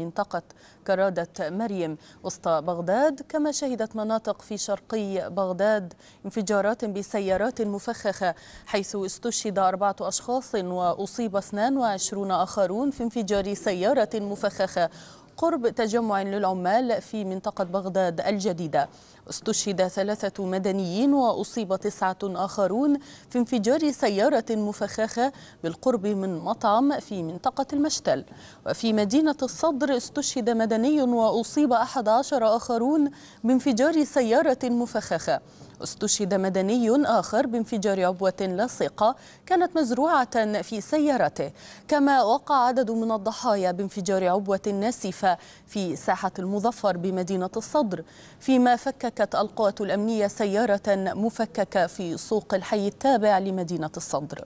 منطقة كرادة مريم وسط بغداد كما شهدت مناطق في شرقي بغداد انفجارات بسيارات مفخخة حيث استشهد أربعة أشخاص وأصيب 22 آخرون في انفجار سيارة مفخخة قرب تجمع للعمال في منطقة بغداد الجديدة استشهد ثلاثة مدنيين وأصيب تسعة آخرون في انفجار سيارة مفخخة بالقرب من مطعم في منطقة المشتل وفي مدينة الصدر استشهد مدني وأصيب 11 آخرون بانفجار سيارة مفخخة استشهد مدني آخر بانفجار عبوة لاصقة كانت مزروعة في سيارته كما وقع عدد من الضحايا بانفجار عبوة ناسفة في ساحة المظفر بمدينة الصدر فيما فككت القوات الأمنية سيارة مفككة في سوق الحي التابع لمدينة الصدر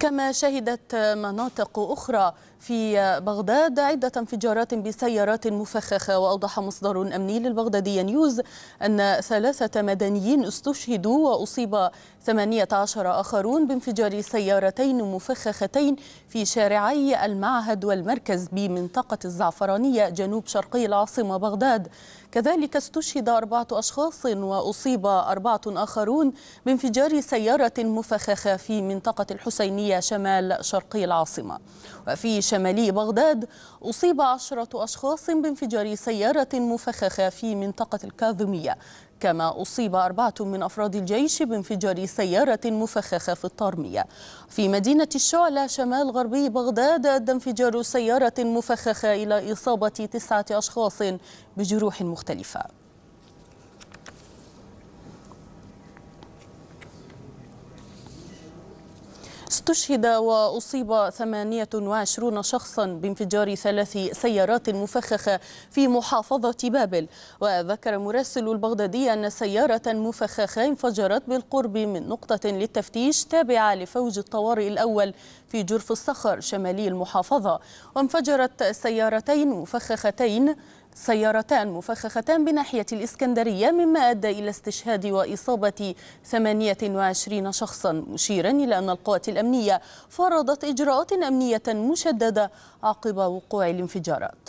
كما شهدت مناطق أخرى في بغداد عدة انفجارات بسيارات مفخخة وأوضح مصدر أمني للبغدادي نيوز أن ثلاثة مدنيين استشهدوا وأصيب 18 آخرون بانفجار سيارتين مفخختين في شارعي المعهد والمركز بمنطقة الزعفرانية جنوب شرقي العاصمة بغداد كذلك استشهد أربعة أشخاص وأصيب أربعة آخرون بانفجار سيارة مفخخة في منطقة الحسينية الشمالية شمال شرقي العاصمة وفي شمالي بغداد أصيب عشرة أشخاص بانفجار سيارة مفخخة في منطقة الكاظمية كما أصيب أربعة من أفراد الجيش بانفجار سيارة مفخخة في الطارمية في مدينة الشعلة شمال غربي بغداد أدى انفجار سيارة مفخخة إلى إصابة تسعة أشخاص بجروح مختلفة استشهد وأصيب 28 شخصا بانفجار ثلاث سيارات مفخخة في محافظة بابل وذكر مراسل البغدادي أن سيارة مفخخة انفجرت بالقرب من نقطة للتفتيش تابعة لفوج الطوارئ الأول في جرف الصخر شمالي المحافظة وانفجرت سيارتين مفخختين سيارتان مفخختان بناحية الإسكندرية مما أدى إلى استشهاد وإصابة 28 شخصا مشيرا إلى أن القوات الأمنية فرضت إجراءات أمنية مشددة عقب وقوع الانفجارات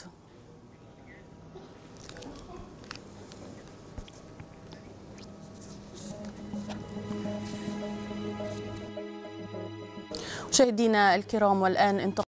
مشاهدينا الكرام والآن انتقل